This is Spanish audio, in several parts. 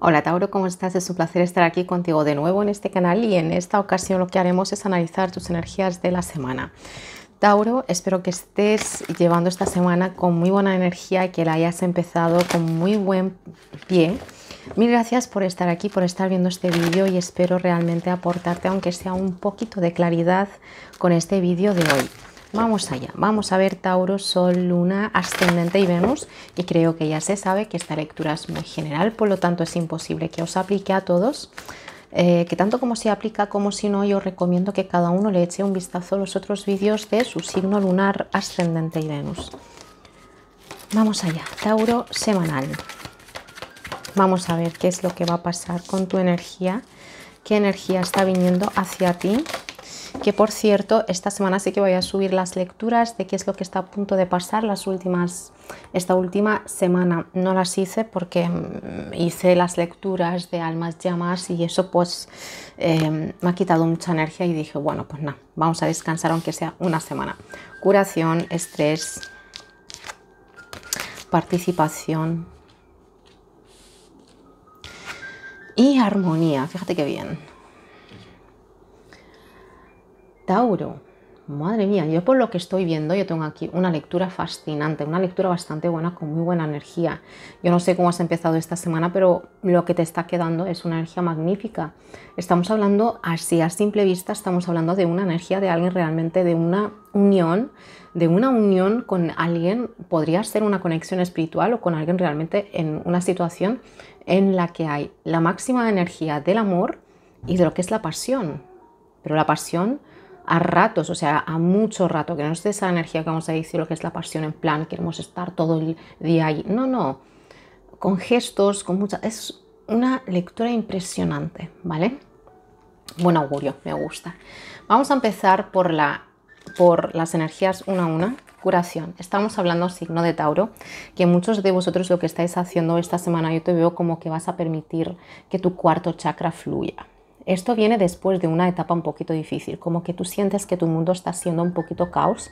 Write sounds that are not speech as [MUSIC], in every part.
Hola Tauro, ¿cómo estás? Es un placer estar aquí contigo de nuevo en este canal y en esta ocasión lo que haremos es analizar tus energías de la semana. Tauro, espero que estés llevando esta semana con muy buena energía y que la hayas empezado con muy buen pie. Mil gracias por estar aquí, por estar viendo este vídeo y espero realmente aportarte, aunque sea un poquito de claridad, con este vídeo de hoy. Vamos allá, vamos a ver Tauro, Sol, Luna, Ascendente y Venus y creo que ya se sabe que esta lectura es muy general, por lo tanto es imposible que os aplique a todos. Eh, que tanto como se aplica como si no, yo recomiendo que cada uno le eche un vistazo a los otros vídeos de su signo lunar, ascendente y Venus. Vamos allá, Tauro semanal. Vamos a ver qué es lo que va a pasar con tu energía, qué energía está viniendo hacia ti que por cierto, esta semana sí que voy a subir las lecturas de qué es lo que está a punto de pasar las últimas, esta última semana. No las hice porque mm, hice las lecturas de Almas Llamas y eso pues em, me ha quitado mucha energía y dije, bueno, pues nada, vamos a descansar aunque sea una semana. Curación, estrés, participación y armonía, fíjate qué bien. Tauro. Madre mía, yo por lo que estoy viendo, yo tengo aquí una lectura fascinante, una lectura bastante buena, con muy buena energía. Yo no sé cómo has empezado esta semana, pero lo que te está quedando es una energía magnífica. Estamos hablando, así a simple vista, estamos hablando de una energía de alguien realmente, de una unión, de una unión con alguien, podría ser una conexión espiritual o con alguien realmente en una situación en la que hay la máxima energía del amor y de lo que es la pasión. Pero la pasión a ratos, o sea, a mucho rato, que no es esa energía que vamos a decir lo que es la pasión en plan, queremos estar todo el día ahí. No, no, con gestos, con mucha... Es una lectura impresionante, ¿vale? Buen augurio, me gusta. Vamos a empezar por, la, por las energías una a una. Curación. Estamos hablando signo de Tauro, que muchos de vosotros lo que estáis haciendo esta semana, yo te veo como que vas a permitir que tu cuarto chakra fluya, esto viene después de una etapa un poquito difícil, como que tú sientes que tu mundo está siendo un poquito caos,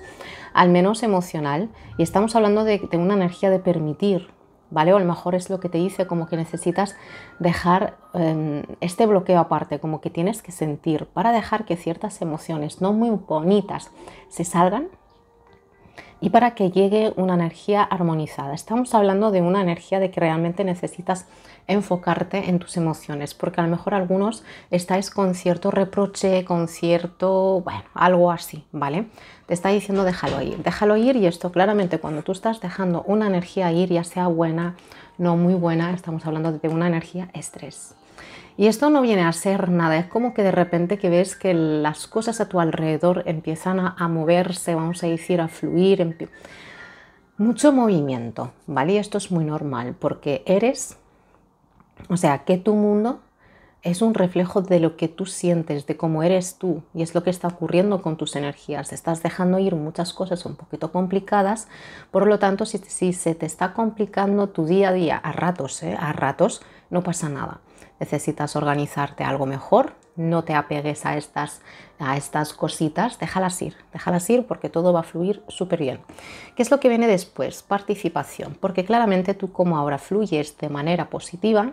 al menos emocional, y estamos hablando de, una energía de permitir, ¿vale? O a lo mejor es lo que te dice, como que necesitas dejar em, este bloqueo aparte, como que tienes que sentir para dejar que ciertas emociones no muy bonitas se salgan y para que llegue una energía armonizada. Estamos hablando de una energía de que realmente necesitas enfocarte en tus emociones, porque a lo mejor algunos estáis con cierto reproche, con cierto, bueno, algo así, ¿vale? Te está diciendo déjalo ir, déjalo ir y esto claramente cuando tú estás dejando una energía ir, ya sea buena, no muy buena, estamos hablando de una energía estrés. Y esto no viene a ser nada, es como que de repente que ves que las cosas a tu alrededor empiezan a, moverse, vamos a decir, a fluir. Mucho movimiento, ¿vale? esto es muy normal porque eres, o sea, que tu mundo es un reflejo de lo que tú sientes, de cómo eres tú, y es lo que está ocurriendo con tus energías. Estás dejando ir muchas cosas un poquito complicadas, por lo tanto, si, se te está complicando tu día a día, a ratos, ¿eh? a ratos, no pasa nada necesitas organizarte algo mejor, no te apegues a estas, a estas cositas, déjalas ir, déjalas ir porque todo va a fluir súper bien. ¿Qué es lo que viene después? Participación, porque claramente tú como ahora fluyes de manera positiva,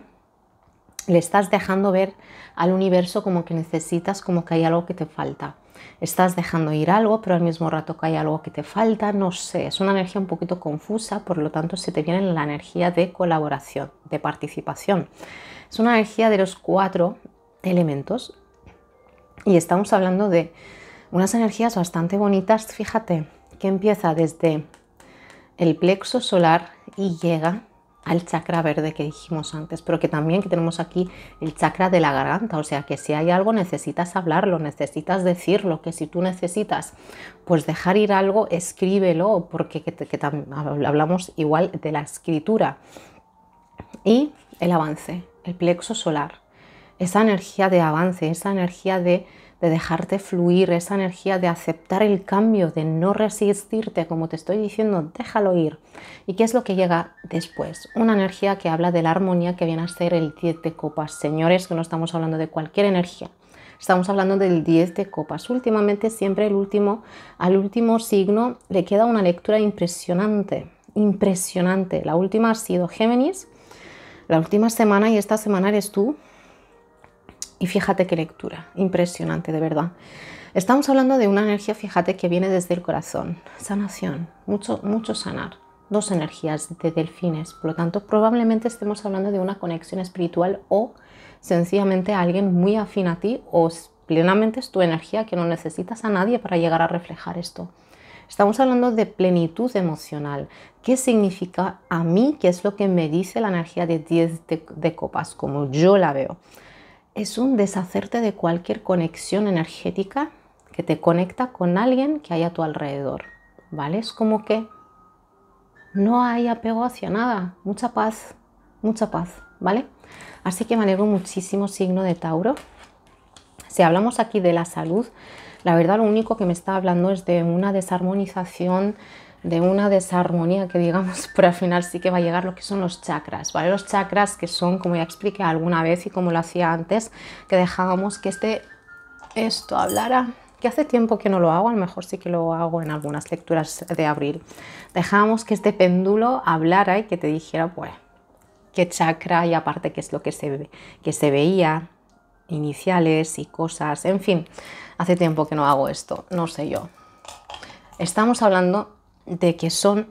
le estás dejando ver al universo como que necesitas, como que hay algo que te falta estás dejando ir algo, pero al mismo rato que hay algo que te falta, no sé, es una energía un poquito confusa, por lo tanto se te viene la energía de colaboración, de participación. Es una energía de los cuatro elementos y estamos hablando de unas energías bastante bonitas, fíjate, que empieza desde el plexo solar y llega al chakra verde que dijimos antes, pero que también tenemos aquí el chakra de la garganta, o sea que si hay algo necesitas hablarlo, necesitas decirlo, que si tú necesitas pues dejar ir algo, escríbelo, porque que, hablamos igual de la escritura. Y el avance, el plexo solar, esa energía de avance, esa energía de de dejarte fluir esa energía, de aceptar el cambio, de no resistirte, como te estoy diciendo, déjalo ir. ¿Y qué es lo que llega después? Una energía que habla de la armonía que viene a ser el 10 de copas. Señores, que no estamos hablando de cualquier energía. Estamos hablando del 10 de copas. Últimamente siempre el último, al último signo le queda una lectura impresionante, impresionante. La última ha sido Géminis, la última semana y esta semana eres tú, y fíjate qué lectura, impresionante de verdad. Estamos hablando de una energía, fíjate, que viene desde el corazón, sanación, mucho, mucho sanar, dos energías de delfines, por lo tanto probablemente estemos hablando de una conexión espiritual o sencillamente alguien muy afín a ti o plenamente es tu energía que no necesitas a nadie para llegar a reflejar esto. Estamos hablando de plenitud emocional. ¿Qué significa a mí? ¿Qué es lo que me dice la energía de 10 de, de, copas, como yo la veo? es un deshacerte de cualquier conexión energética que te conecta con alguien que hay a tu alrededor, ¿vale? Es como que no hay apego hacia nada, mucha paz, mucha paz, ¿vale? Así que me alegro muchísimo signo de Tauro. Si hablamos aquí de la salud, la verdad lo único que me está hablando es de una desarmonización de una desarmonía que digamos, [LAUGHS] pero al final sí que va a llegar lo que son los chakras, ¿vale? Los chakras que son, como ya expliqué alguna vez y como lo hacía antes, que dejábamos que este, esto hablara, que hace tiempo que no lo hago, a lo mejor sí que lo hago en algunas lecturas de abril, dejábamos que este péndulo hablara y que te dijera, pues, qué chakra y aparte qué es lo que se, que se veía, iniciales y cosas, en fin, hace tiempo que no hago esto, no sé yo. Estamos hablando de que son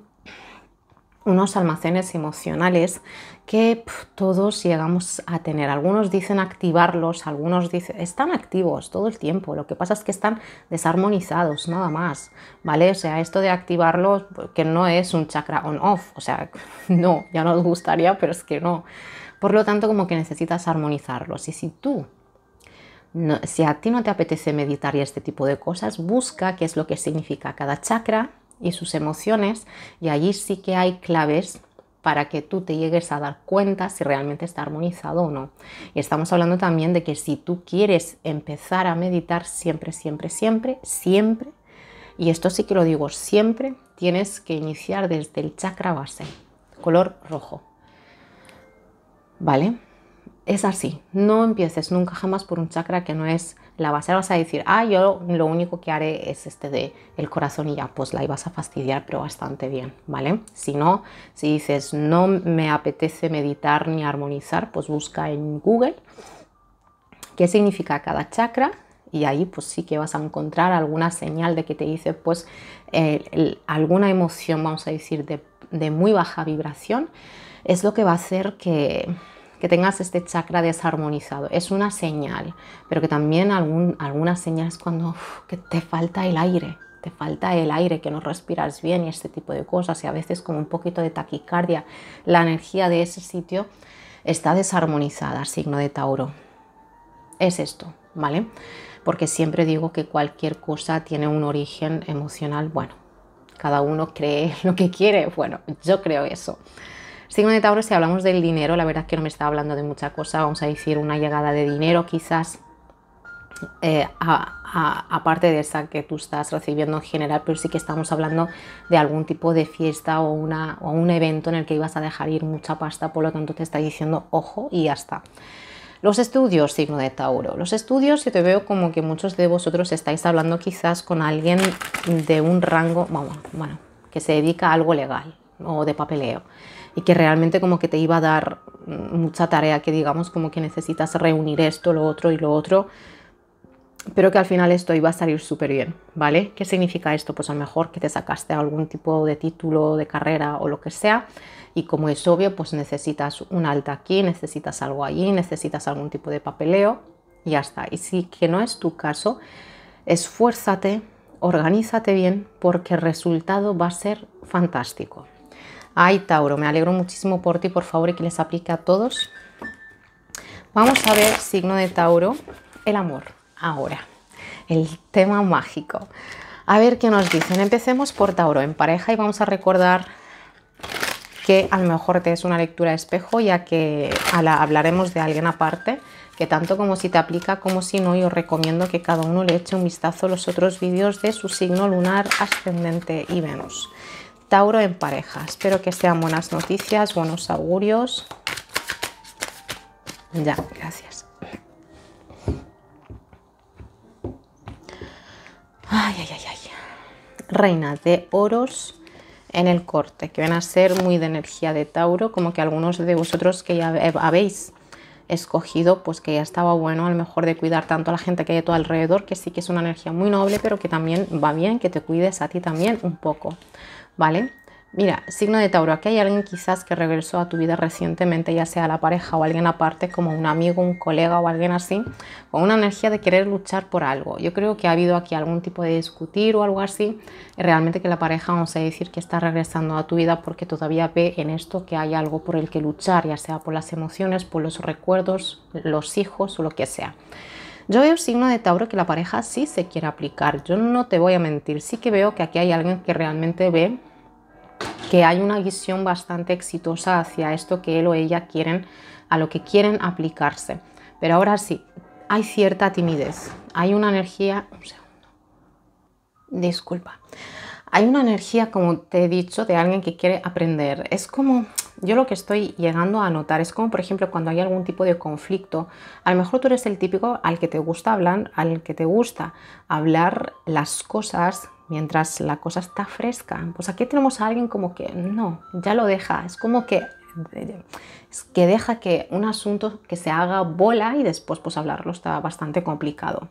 unos almacenes emocionales que todos llegamos a tener. Algunos dicen activarlos, algunos dicen están activos todo el tiempo, lo que pasa es que están desarmonizados, nada más, ¿vale? O sea, esto de activarlos, pues, que no es un chakra on-off, o sea, [LAUGHS] no, ya no os gustaría, pero es que no. Por lo tanto, como que necesitas armonizarlos. Y si tú si a ti no te apetece meditar y este tipo de cosas, busca qué es lo que significa cada chakra y sus emociones y allí sí que hay claves para que tú te llegues a dar cuenta si realmente está armonizado o no. Y estamos hablando también de que si tú quieres empezar a meditar siempre, siempre, siempre, siempre, y esto sí que lo digo siempre, tienes que iniciar desde el chakra base, color rojo. ¿Vale? Es así, no empieces nunca jamás por un chakra que no es la vas a, vas a decir, ah, yo lo único que haré es este de el corazón y ya, pues la ibas a fastidiar, pero bastante bien, ¿vale? Si no, si dices, no me apetece meditar ni armonizar, pues busca en Google qué significa cada chakra y ahí pues sí que vas a encontrar alguna señal de que te dice pues eh, alguna emoción, vamos a decir, de, de muy baja vibración, es lo que va a hacer que que tengas este chakra desarmonizado. Es una señal, pero que también algún, algunas señales cuando te falta el aire, te falta el aire, que no respiras bien y este tipo de cosas, y a veces como un poquito de taquicardia, la energía de ese sitio está desarmonizada, signo de Tauro. Es esto, ¿vale? Porque siempre digo que cualquier cosa tiene un origen emocional, bueno, cada uno cree [LAUGHS] lo que quiere, bueno, yo creo eso. Signo de Tauro, si hablamos del dinero, la verdad es que no me está hablando de mucha cosa, vamos a decir una llegada de dinero quizás, eh, aparte de esa que tú estás recibiendo en general, pero sí que estamos hablando de algún tipo de fiesta o, un evento en el que ibas a dejar ir mucha pasta, por lo tanto te está diciendo ojo y ya está. Los estudios, signo de Tauro. Los estudios, yo te veo como que muchos de vosotros estáis hablando quizás con alguien de un rango, bueno, bueno que se dedica a algo legal o de papeleo y que realmente como que te iba a dar mm, mucha tarea que digamos como que necesitas reunir esto, lo otro y lo otro, pero que al final esto iba a salir súper bien, ¿vale? ¿Qué significa esto? Pues a lo mejor que te sacaste algún tipo de título, de carrera o lo que sea, y como es obvio, pues necesitas un alta aquí, necesitas algo allí, necesitas algún tipo de papeleo, y ya está. Y si que no es tu caso, esfuérzate, organízate bien, porque el resultado va a ser fantástico. Ay, Tauro, me alegro muchísimo por ti, por favor, y que les aplique a todos. Vamos a ver, signo de Tauro, el amor, ahora, el tema mágico. A ver qué nos dicen. Empecemos por Tauro, en pareja, y vamos a recordar que a lo mejor te es una lectura de espejo, ya que hablaremos de alguien aparte, que tanto como si te aplica como si no, yo recomiendo que cada uno le eche un vistazo a los otros vídeos de su signo lunar, ascendente y Venus. Tauro en pareja. Espero que sean buenas noticias, buenos augurios. Ya, gracias. Ay, ay, ay, ay. Reina de oros en el corte, que van a ser muy de energía de Tauro, como que algunos de vosotros que ya habéis escogido, pues que ya estaba bueno a lo mejor de cuidar tanto a la gente que hay a tu alrededor, que sí que es una energía muy noble, pero que también va bien que te cuides a ti también un poco. ¿vale? Mira, signo de Tauro, aquí hay alguien quizás que regresó a tu vida recientemente, ya sea la pareja o alguien aparte, como un amigo, un colega o alguien así, con una energía de querer luchar por algo. Yo creo que ha habido aquí algún tipo de discutir o algo así, realmente que la pareja, vamos a decir que está regresando a tu vida porque todavía ve en esto que hay algo por el que luchar, ya sea por las emociones, por los recuerdos, los hijos o lo que sea. Yo veo signo de Tauro que la pareja sí se quiere aplicar, yo no te voy a mentir, sí que veo que aquí hay alguien que realmente ve que hay una visión bastante exitosa hacia esto que él o ella quieren, a lo que quieren aplicarse. Pero ahora sí, hay cierta timidez, hay una energía... Un segundo. Disculpa. Hay una energía, como te he dicho, de alguien que quiere aprender. Es como yo lo que estoy llegando a notar es como, por ejemplo, cuando hay algún tipo de conflicto, a lo mejor tú eres el típico al que te gusta hablar, al que te gusta hablar las cosas mientras la cosa está fresca. Pues aquí tenemos a alguien como que no, ya lo deja, es como que que deja que un asunto que se haga bola y después pues hablarlo está bastante complicado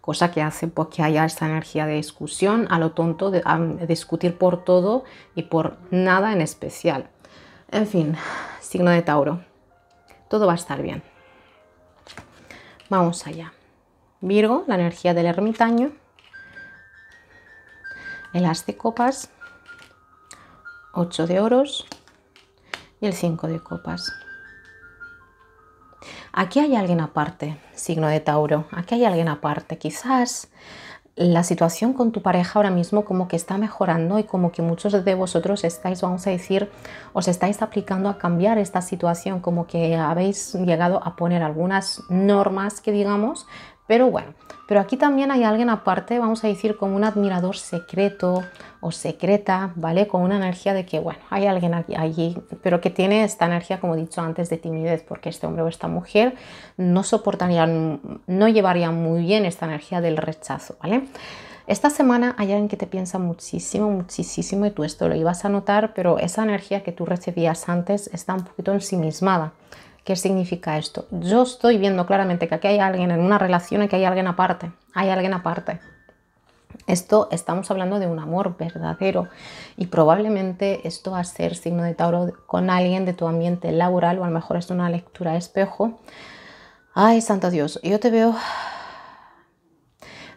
cosa que hace pues, que haya esta energía de discusión a lo tonto de discutir por todo y por nada en especial en fin, signo de Tauro. Todo va a estar bien. Vamos allá. Virgo, la energía del ermitaño. El as de copas. 8 de oros. Y el 5 de copas. Aquí hay alguien aparte, signo de Tauro. Aquí hay alguien aparte. Quizás la situación con tu pareja ahora mismo como que está mejorando y como que muchos de vosotros estáis, vamos a decir, os estáis aplicando a cambiar esta situación, como que habéis llegado a poner algunas normas que digamos, pero bueno, pero aquí también hay alguien aparte, vamos a decir, como un admirador secreto o secreta, ¿vale? Con una energía de que, bueno, hay alguien allí, pero que tiene esta energía, como he dicho antes, de timidez, porque este hombre o esta mujer no soportarían, no llevarían muy bien esta energía del rechazo, ¿vale? Esta semana hay alguien que te piensa muchísimo, muchísimo y tú esto lo ibas a notar, pero esa energía que tú recibías antes está un poquito ensimismada. ¿Qué significa esto? Yo estoy viendo claramente que aquí hay alguien en una relación y que hay alguien aparte. Hay alguien aparte. Esto estamos hablando de un amor verdadero y probablemente esto va a ser signo de Tauro con alguien de tu ambiente laboral o a lo mejor es una lectura espejo. Ay, santo Dios, yo te veo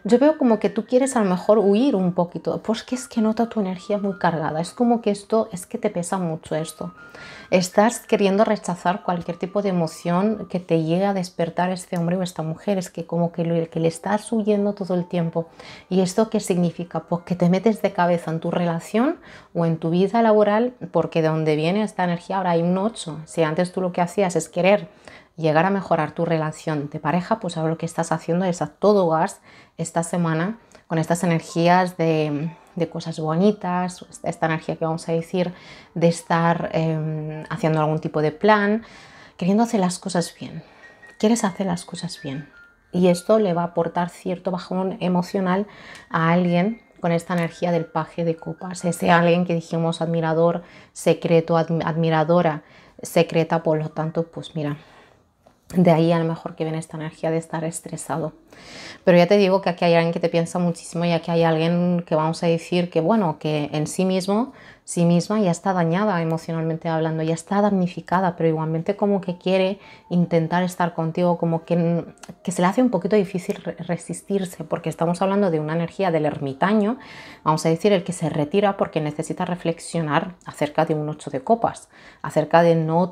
yo veo como que tú quieres a lo mejor huir un poquito, porque es que nota tu energía muy cargada, es como que esto, es que te pesa mucho esto. Estás queriendo rechazar cualquier tipo de emoción que te llegue a despertar este hombre o esta mujer, es que como que, lo, que le estás huyendo todo el tiempo. ¿Y esto qué significa? Pues que te metes de cabeza en tu relación o en tu vida laboral, porque de donde viene esta energía ahora hay un 8. Si antes tú lo que hacías es querer llegar a mejorar tu relación de pareja, pues ahora lo que estás haciendo es a todo gas esta semana con estas energías de, cosas bonitas, esta energía que vamos a decir de estar em, haciendo algún tipo de plan, queriendo hacer las cosas bien. Quieres hacer las cosas bien. Y esto le va a aportar cierto bajón emocional a alguien con esta energía del paje de copas. Ese alguien que dijimos admirador, secreto, admiradora, secreta, por lo tanto, pues mira, de ahí a lo mejor que viene esta energía de estar estresado. Pero ya te digo que aquí hay alguien que te piensa muchísimo y aquí hay alguien que vamos a decir que, bueno, que en sí mismo, sí misma ya está dañada emocionalmente hablando, ya está damnificada, pero igualmente como que quiere intentar estar contigo, como que, que se le hace un poquito difícil resistirse, porque estamos hablando de una energía del ermitaño, vamos a decir, el que se retira porque necesita reflexionar acerca de un ocho de copas, acerca de no,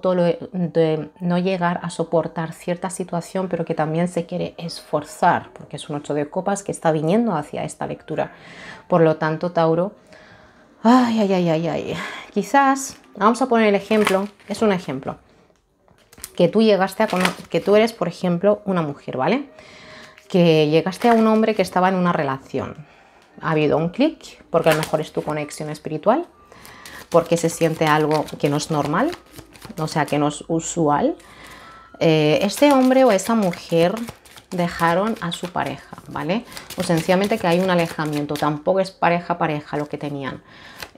de no llegar a soportar cierta situación, pero que también se quiere esforzar porque es un ocho de copas que está viniendo hacia esta lectura. Por lo tanto, Tauro, ay, ay, ay, ay, ay. Quizás, vamos a poner el ejemplo, es un ejemplo, que tú llegaste a que tú eres, por ejemplo, una mujer, ¿vale? Que llegaste a un hombre que estaba en una relación. Ha habido un clic, porque a lo mejor es tu conexión espiritual, porque se siente algo que no es normal, o sea, que no es usual. Eh, este hombre o esa mujer dejaron a su pareja, ¿vale? O sencillamente que hay un alejamiento, tampoco es pareja-pareja lo que tenían.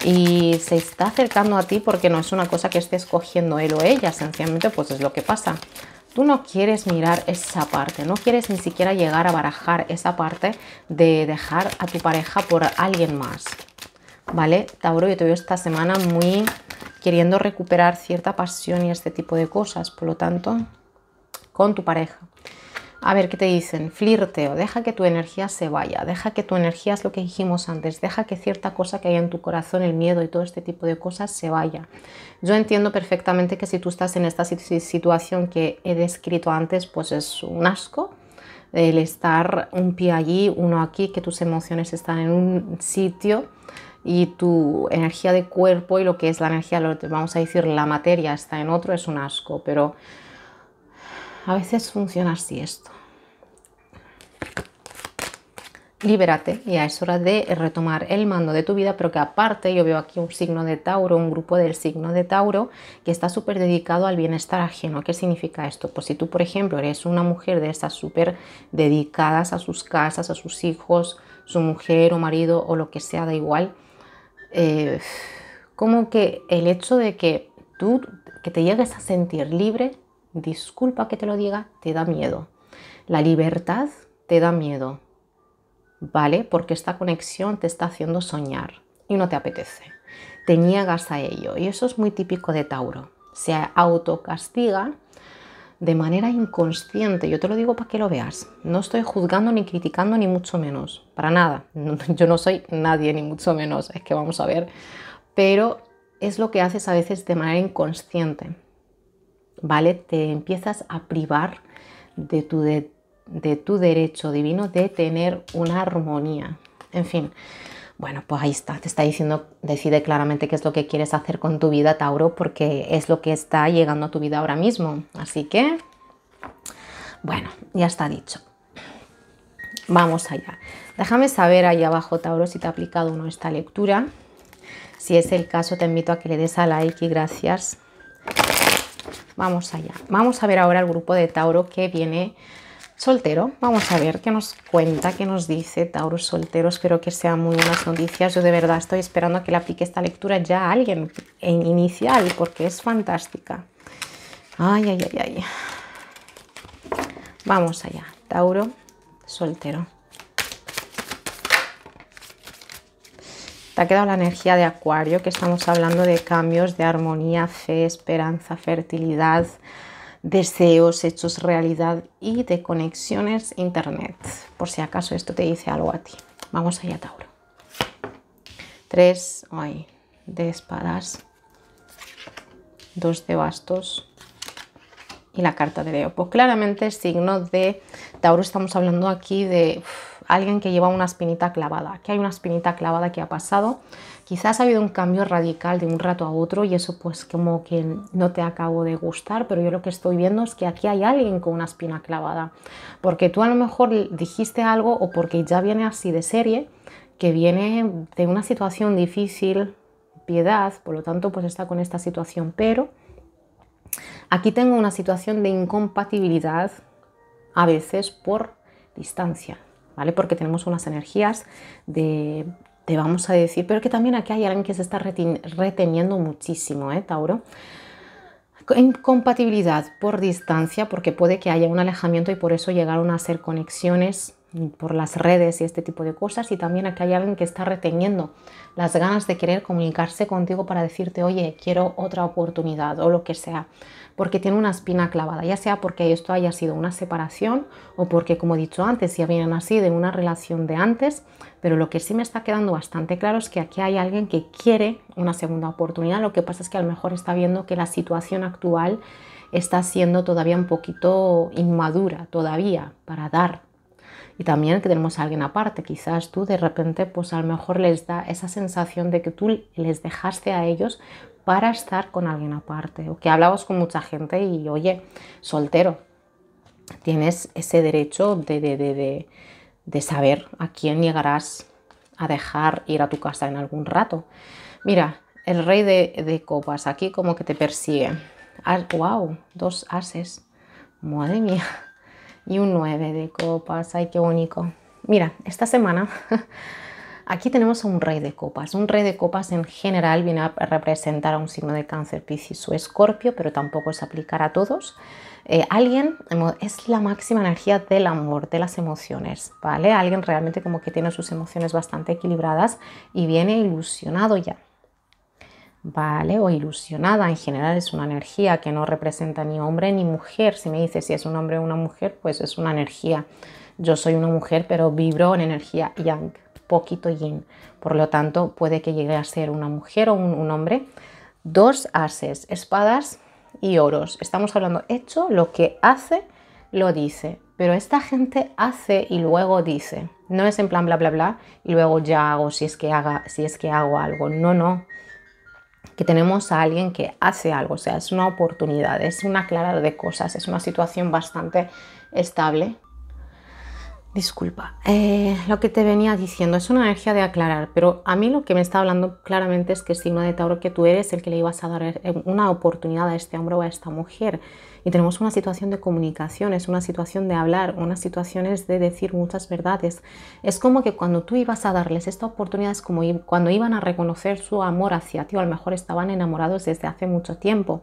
Y se está acercando a ti porque no es una cosa que estés escogiendo él o ella, sencillamente pues es lo que pasa. Tú no quieres mirar esa parte, no quieres ni siquiera llegar a barajar esa parte de dejar a tu pareja por alguien más, ¿vale? Tauro, yo te veo esta semana muy queriendo recuperar cierta pasión y este tipo de cosas, por lo tanto, con tu pareja. A ver, ¿qué te dicen? Flirteo, deja que tu energía se vaya, deja que tu energía es lo que dijimos antes, deja que cierta cosa que hay en tu corazón, el miedo y todo este tipo de cosas se vaya. Yo entiendo perfectamente que si tú estás en esta situación que he descrito antes, pues es un asco el estar un pie allí, uno aquí, que tus emociones están en un sitio y tu energía de cuerpo y lo que es la energía, lo vamos a decir, la materia está en otro, es un asco, pero a veces funciona así esto. Libérate, ya es hora de retomar el mando de tu vida, pero que aparte yo veo aquí un signo de Tauro, un grupo del signo de Tauro que está súper dedicado al bienestar ajeno. ¿Qué significa esto? Pues si tú, por ejemplo, eres una mujer de estas súper dedicadas a sus casas, a sus hijos, su mujer o marido o lo que sea, da igual, eh, como que el hecho de que tú que te llegues a sentir libre disculpa que te lo diga, te da miedo. La libertad te da miedo, ¿vale? Porque esta conexión te está haciendo soñar y no te apetece. Te niegas a ello y eso es muy típico de Tauro. Se autocastiga de manera inconsciente. Yo te lo digo para que lo veas. No estoy juzgando ni criticando ni mucho menos. Para nada. yo no soy nadie ni mucho menos. Es que vamos a ver. Pero es lo que haces a veces de manera inconsciente. ¿vale? Te empiezas a privar de tu, de, tu derecho divino de tener una armonía. En fin, bueno, pues ahí está, te está diciendo, decide claramente qué es lo que quieres hacer con tu vida, Tauro, porque es lo que está llegando a tu vida ahora mismo. Así que, bueno, ya está dicho. Vamos allá. Déjame saber ahí abajo, Tauro, si te ha aplicado o no esta lectura. Si es el caso, te invito a que le des a like y gracias Vamos allá. Vamos a ver ahora el grupo de Tauro que viene soltero. Vamos a ver qué nos cuenta, qué nos dice Tauro soltero. Espero que sean muy buenas noticias. Yo de verdad estoy esperando que le aplique esta lectura ya a alguien en inicial porque es fantástica. Ay, ay, ay, ay. Vamos allá. Tauro soltero. Te ha quedado la energía de acuario, que estamos hablando de cambios, de armonía, fe, esperanza, fertilidad, deseos hechos realidad y de conexiones internet. Por si acaso esto te dice algo a ti. Vamos allá, Tauro. Tres de espadas, dos de bastos, y la carta de Leo. Pues claramente signo de Tauro estamos hablando aquí de alguien que lleva una espinita clavada, Aquí hay una espinita clavada que ha pasado. Quizás ha habido un cambio radical de un rato a otro y eso pues como que no te acabo de gustar, pero yo lo que estoy viendo es que aquí hay alguien con una espina clavada, porque tú a lo mejor dijiste algo o porque ya viene así de serie, que viene de una situación difícil, piedad, por lo tanto pues está con esta situación, pero Aquí tengo una situación de incompatibilidad a veces por distancia, ¿vale? Porque tenemos unas energías de, te vamos a decir, pero que también aquí hay alguien que se está reteniendo muchísimo, ¿eh, Tauro? Incompatibilidad por distancia, porque puede que haya un alejamiento y por eso llegaron a hacer conexiones por las redes y este tipo de cosas y también aquí hay alguien que está reteniendo las ganas de querer comunicarse contigo para decirte, oye, quiero otra oportunidad o lo que sea, porque tiene una espina clavada, ya sea porque esto haya sido una separación o porque, como he dicho antes, ya vienen así de una relación de antes, pero lo que sí me está quedando bastante claro es que aquí hay alguien que quiere una segunda oportunidad, lo que pasa es que a lo mejor está viendo que la situación actual está siendo todavía un poquito inmadura, todavía, para dar y también que tenemos a alguien aparte. Quizás tú de repente, pues a lo mejor les da esa sensación de que tú les dejaste a ellos para estar con alguien aparte o que hablabas con mucha gente y oye, soltero, tienes ese derecho de, de, saber a quién llegarás a dejar ir a tu casa en algún rato. Mira, el rey de, copas aquí como que te persigue. ¡Wow! Ah, dos ases. Madre mía y un 9 de copas. Ay, qué único. Mira, esta semana [LAUGHS] aquí tenemos a un rey de copas. Un rey de copas en general viene a representar a un signo de cáncer, piscis o escorpio, pero tampoco es aplicar a todos. Eh, alguien es la máxima energía del amor, de las emociones, ¿vale? Alguien realmente como que tiene sus emociones bastante equilibradas y viene ilusionado ya. ¿vale? O ilusionada, en general es una energía que no representa ni hombre ni mujer. Si me dices si es un hombre o una mujer, pues es una energía. Yo soy una mujer, pero vibro en energía yang, poquito yin. Por lo tanto, puede que llegue a ser una mujer o un, hombre. Dos ases, espadas y oros. Estamos hablando hecho, lo que hace, lo dice. Pero esta gente hace y luego dice. No es en plan bla bla bla y luego ya hago si es que haga, si es que hago algo. No, no que tenemos a alguien que hace algo, o sea, es una oportunidad, es una clara de cosas, es una situación bastante estable Disculpa, eh, lo que te venía diciendo es una energía de aclarar, pero a mí lo que me está hablando claramente es que el signo de Tauro que tú eres el que le ibas a dar e-, una oportunidad a este hombre o a esta mujer. Y tenemos una situación de comunicación, es una situación de hablar, unas situaciones de decir muchas verdades. Es como que cuando tú ibas a darles esta oportunidad es como cuando iban a reconocer su amor hacia ti, o a lo mejor estaban enamorados desde hace mucho tiempo.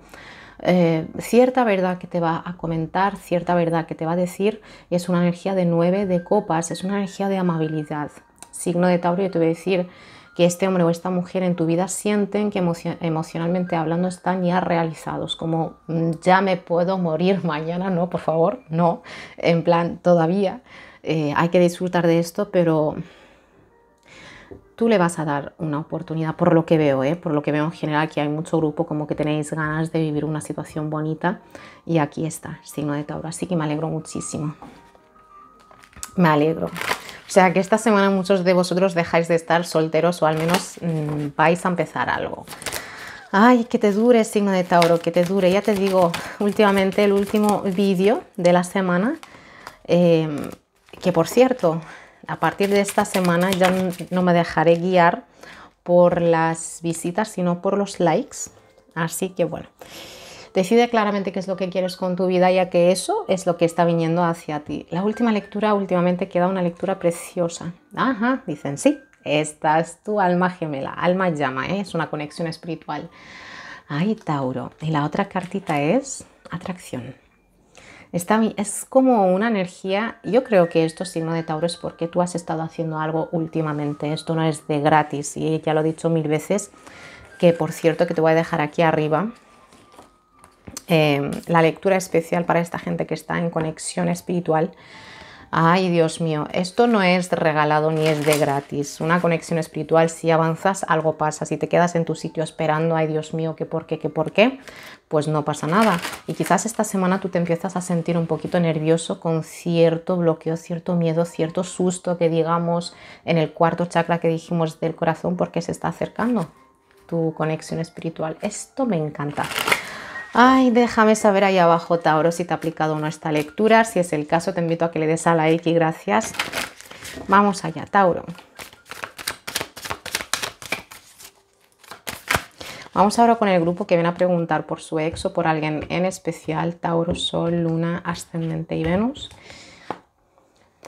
Eh, cierta verdad que te va a comentar, cierta verdad que te va a decir, es una energía de nueve de copas, es una energía de amabilidad. Signo de Tauro, yo te voy a decir que este hombre o esta mujer en tu vida sienten que emocionalmente hablando están ya realizados, como mm, ya me puedo morir mañana, no, por favor, no, en plan todavía. Eh, hay que disfrutar de esto, pero tú le vas a dar una oportunidad, por lo que veo, ¿eh? por lo que veo en general, que hay mucho grupo como que tenéis ganas de vivir una situación bonita y aquí está, signo de Tauro, así que me alegro muchísimo. Me alegro. O sea que esta semana muchos de vosotros dejáis de estar solteros o al menos mm, vais a empezar algo. Ay, que te dure, signo de Tauro, que te dure. Ya te digo, últimamente el último vídeo de la semana, em, que por cierto, a partir de esta semana ya no me dejaré guiar por las visitas, sino por los likes. Así que bueno, decide claramente qué es lo que quieres con tu vida, ya que eso es lo que está viniendo hacia ti. La última lectura últimamente queda una lectura preciosa. Ajá, dicen sí, esta es tu alma gemela, alma llama, ¿eh? es una conexión espiritual. Ay, Tauro. Y la otra cartita es atracción es como una energía, yo creo que esto signo de Tauro es porque tú has estado haciendo algo últimamente, esto no es de gratis y ya lo he dicho mil veces, que por cierto que te voy a dejar aquí arriba eh, la lectura especial para esta gente que está en conexión espiritual ay Dios mío, esto no es regalado ni es de gratis. Una conexión espiritual, si avanzas, algo pasa. Si te quedas en tu sitio esperando, ay Dios mío, qué por qué, qué por qué, pues no pasa nada. Y quizás esta semana tú te empiezas a sentir un poquito nervioso con cierto bloqueo, cierto miedo, cierto susto que digamos en el cuarto chakra que dijimos del corazón porque se está acercando tu conexión espiritual. Esto me encanta. Ay, déjame saber ahí abajo, Tauro, si te ha aplicado o no esta lectura. Si es el caso, te invito a que le des a la y gracias. Vamos allá, Tauro. Vamos ahora con el grupo que viene a preguntar por su ex o por alguien en especial, Tauro, Sol, Luna, Ascendente y Venus.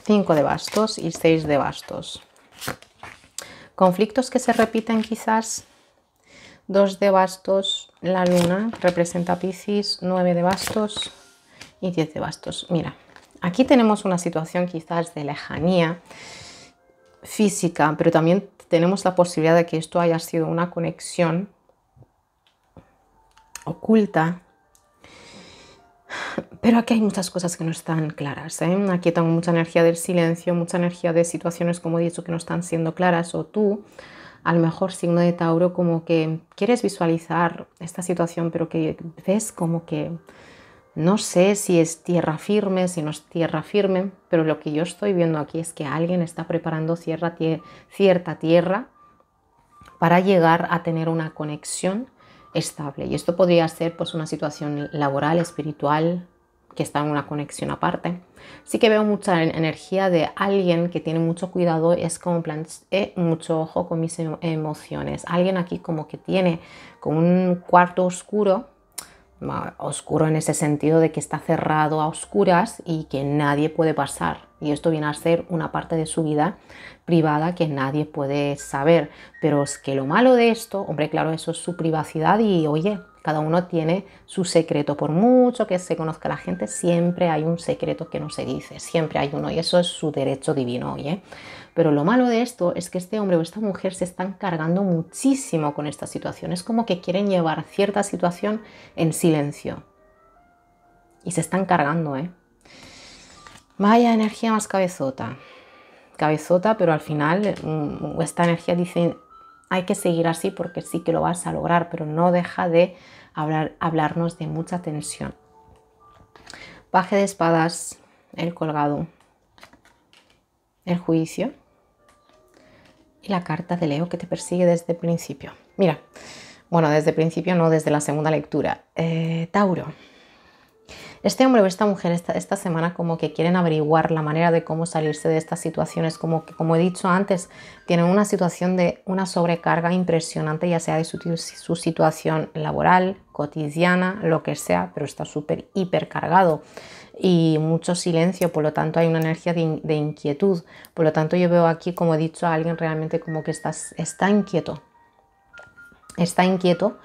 5 de bastos y seis de bastos. Conflictos que se repiten quizás Dos de bastos, la luna, representa Piscis, 9 de bastos y 10 de bastos. Mira, aquí tenemos una situación quizás de lejanía física, pero también tenemos la posibilidad de que esto haya sido una conexión oculta. Pero aquí hay muchas cosas que no están claras. ¿eh? Aquí tengo mucha energía del silencio, mucha energía de situaciones, como he dicho, que no están siendo claras o tú a mejor signo de Tauro como que quieres visualizar esta situación, pero que ves como que no sé si es tierra firme, si no es tierra firme, pero lo que yo estoy viendo aquí es que alguien está preparando cierta, tierra para llegar a tener una conexión estable. Y esto podría ser pues una situación laboral, espiritual, que está en una conexión aparte. Sí que veo mucha energía de alguien que tiene mucho cuidado, es como plan, eh, mucho ojo con mis emociones. Alguien aquí como que tiene como un cuarto oscuro, oscuro en ese sentido de que está cerrado a oscuras y que nadie puede pasar. Y esto viene a ser una parte de su vida privada que nadie puede saber. Pero es que lo malo de esto, hombre, claro, eso es su privacidad y oye, cada uno tiene su secreto. Por mucho que se conozca la gente, siempre hay un secreto que no se dice, siempre hay uno y eso es su derecho divino hoy. Pero lo malo de esto es que este hombre o esta mujer se están cargando muchísimo con esta situación. Es como que quieren llevar cierta situación en silencio. Y se están cargando, ¿eh? Vaya energía más cabezota. Cabezota, pero al final mm, esta energía dice hay que seguir así porque sí que lo vas a lograr, pero no deja de hablar, hablarnos de mucha tensión. Baje de espadas, el colgado, el juicio y la carta de Leo que te persigue desde el principio. Mira, bueno, desde el principio no, desde la segunda lectura. Eh, Tauro este hombre o esta mujer esta, semana como que quieren averiguar la manera de cómo salirse de estas situaciones, como que como he dicho antes, tienen una situación de una sobrecarga impresionante, ya sea de su, situación laboral, cotidiana, lo que sea, pero está súper hipercargado y mucho silencio, por lo tanto hay una energía de, inquietud. Por lo tanto yo veo aquí, como he dicho, a alguien realmente como que está inquieto. Está inquieto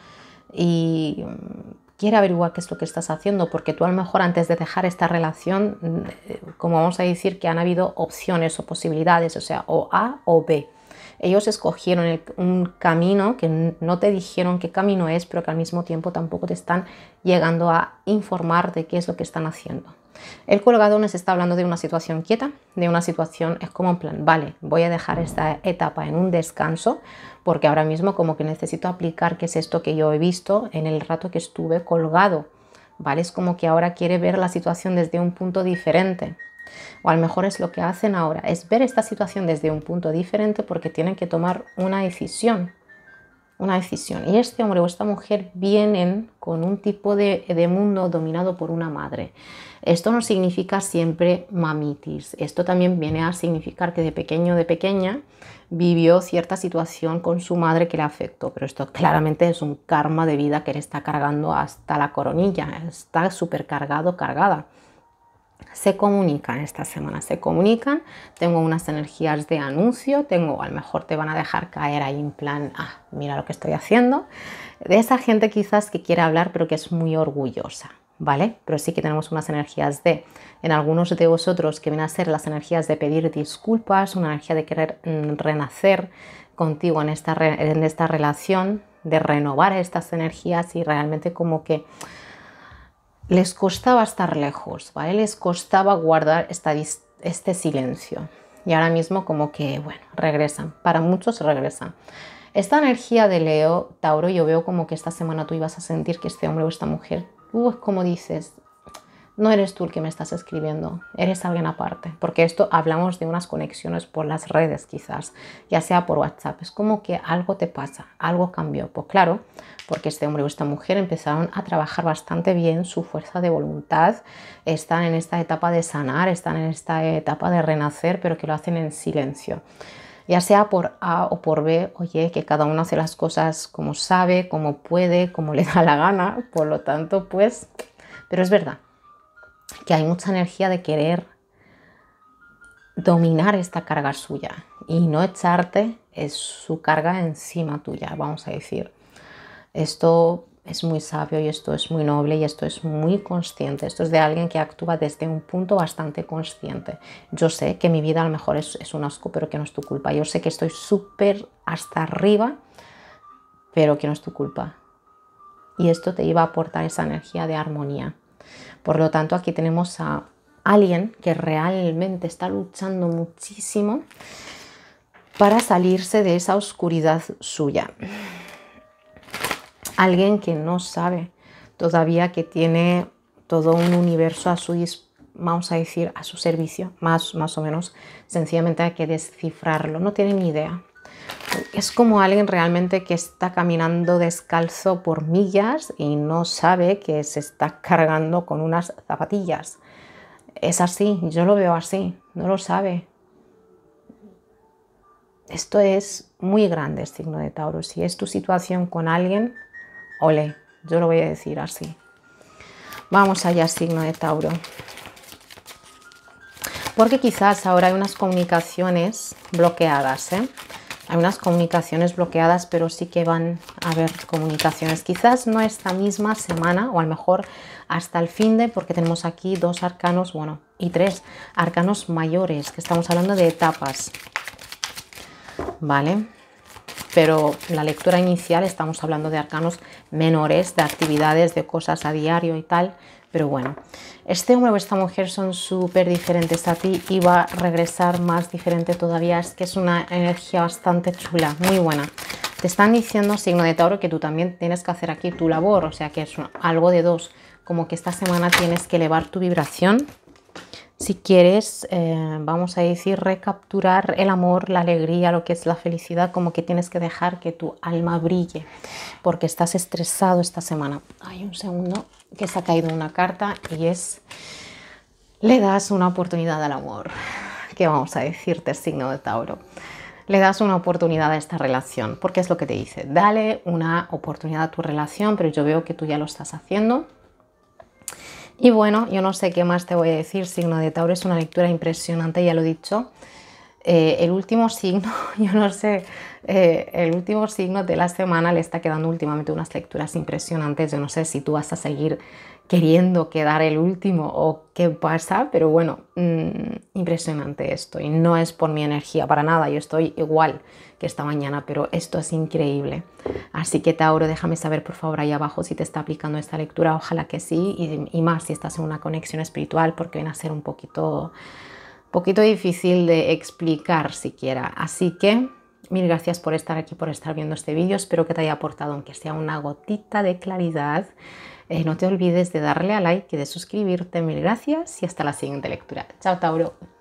y quiere averiguar qué es lo que estás haciendo, porque tú a lo mejor antes de dejar esta relación, mm, como vamos a decir, que han habido opciones o posibilidades, o sea, o A o B. Ellos escogieron un camino que no te dijeron qué camino es, pero que al mismo tiempo tampoco te están llegando a informar de qué es lo que están haciendo. El colgado nos está hablando de una situación quieta, de una situación, es como un plan, vale, voy a dejar esta etapa en un descanso, porque ahora mismo como que necesito aplicar qué es esto que yo he visto en el rato que estuve colgado, ¿vale? Es como que ahora quiere ver la situación desde un punto diferente. O a lo mejor es lo que hacen ahora, es ver esta situación desde un punto diferente porque tienen que tomar una decisión una decisión. Y este hombre o esta mujer vienen con un tipo de, de, mundo dominado por una madre. Esto no significa siempre mamitis. Esto también viene a significar que de pequeño de pequeña vivió cierta situación con su madre que le afectó. Pero esto claramente es un karma de vida que le está cargando hasta la coronilla. Está súper cargado, cargada se comunican esta semana, se comunican, tengo unas energías de anuncio, tengo, a lo mejor te van a dejar caer ahí en plan, ah, mira lo que estoy haciendo, de esa gente quizás que quiere hablar pero que es muy orgullosa, ¿vale? Pero sí que tenemos unas energías de, en algunos de vosotros que vienen a ser las energías de pedir disculpas, una energía de querer mm, renacer contigo en esta, en esta relación, de renovar estas energías y realmente como que les costaba estar lejos, ¿vale? Les costaba guardar este silencio. Y ahora mismo como que, bueno, regresan. Para muchos regresan. Esta energía de Leo, Tauro, yo veo como que esta semana tú ibas a sentir que este hombre o esta mujer, tú es como dices, no eres tú el que me estás escribiendo, eres alguien aparte, porque esto hablamos de unas conexiones por las redes quizás, ya sea por WhatsApp, es como que algo te pasa, algo cambió, pues claro, porque este hombre o esta mujer empezaron a trabajar bastante bien su fuerza de voluntad, están en esta etapa de sanar, están en esta etapa de renacer, pero que lo hacen en silencio ya sea por A o por B, oye, que cada uno hace las cosas como sabe, como puede, como le da la gana, por lo tanto, pues, pero es verdad, que hay mucha energía de querer dominar esta carga suya y no echarte su carga encima tuya, vamos a decir. Esto es muy sabio y esto es muy noble y esto es muy consciente. Esto es de alguien que actúa desde un punto bastante consciente. Yo sé que mi vida a lo mejor es, es un asco, pero que no es tu culpa. Yo sé que estoy súper hasta arriba, pero que no es tu culpa. Y esto te iba a aportar esa energía de armonía. Por lo tanto, aquí tenemos a alguien que realmente está luchando muchísimo para salirse de esa oscuridad suya. Alguien que no sabe todavía que tiene todo un universo a su vamos a decir, a su servicio, más, más o menos, sencillamente hay que descifrarlo, no tiene ni idea es como alguien realmente que está caminando descalzo por millas y no sabe que se está cargando con unas zapatillas. Es así, yo lo veo así, no lo sabe. Esto es muy grande, signo de Tauro. Si es tu situación con alguien, ole, yo lo voy a decir así. Vamos allá, signo de Tauro. Porque quizás ahora hay unas comunicaciones bloqueadas, ¿eh? Hay unas comunicaciones bloqueadas, pero sí que van a haber comunicaciones. Quizás no esta misma semana, o a lo mejor hasta el fin de, porque tenemos aquí dos arcanos, bueno, y tres arcanos mayores, que estamos hablando de etapas. ¿Vale? Pero la lectura inicial estamos hablando de arcanos menores, de actividades, de cosas a diario y tal. Pero bueno, este hombre o esta mujer son súper diferentes a ti y va a regresar más diferente todavía. Es que es una energía bastante chula, muy buena. Te están diciendo, signo de Tauro, que tú también tienes que hacer aquí tu labor, o sea que es algo de dos, como que esta semana tienes que elevar tu vibración si quieres, eh, vamos a decir, recapturar el amor, la alegría, lo que es la felicidad, como que tienes que dejar que tu alma brille, porque estás estresado esta semana. Hay un segundo que se ha caído una carta y es, le das una oportunidad al amor, que vamos a decirte, signo de Tauro. Le das una oportunidad a esta relación, porque es lo que te dice, dale una oportunidad a tu relación, pero yo veo que tú ya lo estás haciendo y bueno, yo no sé qué más te voy a decir. Signo de Tauro es una lectura impresionante, ya lo he dicho. Eh, el último signo, [LAUGHS] yo no sé, eh, el último signo de la semana le está quedando últimamente unas lecturas impresionantes. Yo no sé si tú vas a seguir queriendo quedar el último o qué pasa, pero bueno, mm, impresionante esto y no es por mi energía para nada, yo estoy igual que esta mañana, pero esto es increíble. Así que Tauro, déjame saber por favor ahí abajo si te está aplicando esta lectura, ojalá que sí, y, más si estás en una conexión espiritual porque viene a ser un poquito, poquito difícil de explicar siquiera. Así que... Mil gracias por estar aquí, por estar viendo este vídeo. Espero que te haya aportado, aunque sea una gotita de claridad. Eh, no te olvides de darle a like y de suscribirte. Mil gracias y hasta la siguiente lectura. Chao, Tauro.